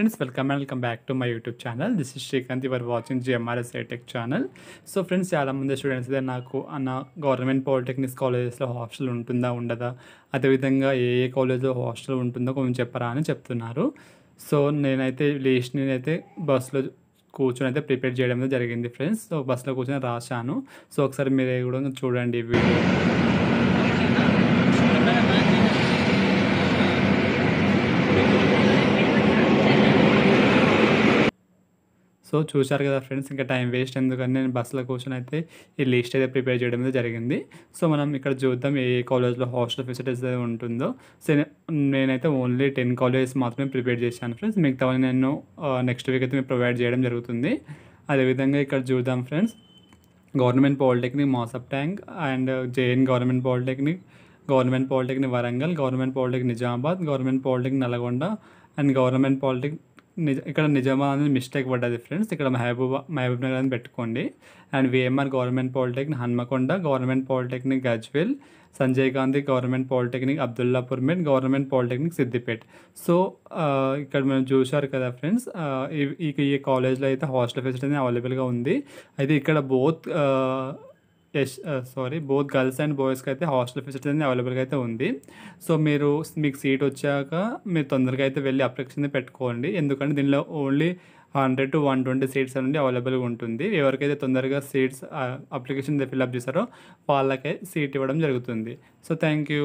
friends welcome and welcome back to my YouTube channel this is Srikanth your watching GMRS hitech channel so friends చాలామంది students అయితే నాకు అన్న government polytechnics కాలేజెస్లో hostel ఉంటుందా ఉండదా అదేవిధంగా ఏ ఏ కాలేజ్లో హాస్టల్ ఉంటుందో కొంచెం చెప్పరా అని చెప్తున్నారు సో నేనైతే లేచి నేనైతే బస్సులో కూర్చొని అయితే ప్రిపేర్ చేయడం జరిగింది ఫ్రెండ్స్ సో బస్సులో కూర్చొని రాశాను సో ఒకసారి మీరు కూడా చూడండి వీడియో సో చూశారు కదా ఫ్రెండ్స్ ఇంకా టైం వేస్ట్ ఎందుకని నేను బస్సులో కూర్చొని అయితే ఈ లిస్ట్ అయితే ప్రిపేర్ చేయడం అయితే జరిగింది సో మనం ఇక్కడ చూద్దాం ఏ కాలేజ్లో హాస్టల్ ఫెసిలిటీస్ అయితే ఉంటుందో సో నేనైతే ఓన్లీ టెన్ కాలేజెస్ మాత్రమే ప్రిపేర్ చేశాను ఫ్రెండ్స్ మిగతావన్నీ నేను నెక్స్ట్ వీక్ అయితే ప్రొవైడ్ చేయడం జరుగుతుంది అదేవిధంగా ఇక్కడ చూద్దాం friends government polytechnic Masab Tank and JN government polytechnic government polytechnic Warangal government polytechnic Nizamabad government polytechnic Nalgonda and government polytechnic నిజ ఇక్కడ నిజామా అనేది మిస్టేక్ పడ్డది ఫ్రెండ్స్ ఇక్కడ మహబూబా మహబూబ్ నగర్ అని పెట్టుకోండి and VMR government polytechnic Hanamkonda government polytechnic Gajwel Sanjay Gandhi government polytechnic Abdullapurmet government polytechnic Siddipet so ఇక్కడ మేము చూశారు కదా ఫ్రెండ్స్ ఈ ఈ కాలేజ్లో అయితే హాస్టల్ ఫెసిలిటీ అవైలబుల్గా ఉంది అయితే ఇక్కడ బోత్ ఎస్ సారీ బోత్ గర్ల్స్ అండ్ బాయ్స్కి అయితే హాస్టల్ ఫెసిలిటీ అనేది అవైలబుల్గా అయితే ఉంది సో మీరు మీకు సీట్ వచ్చాక మీరు తొందరగా అయితే వెళ్ళి అప్లికేషన్ పెట్టుకోండి ఎందుకంటే దీనిలో only hundred to one twenty seats అనేది అవైలబుల్గా ఉంటుంది ఎవరికైతే తొందరగా సీట్స్ అప్లికేషన్ ఫిల్అప్ చేశారో వాళ్ళకే సీట్ ఇవ్వడం జరుగుతుంది సో థ్యాంక్ యూ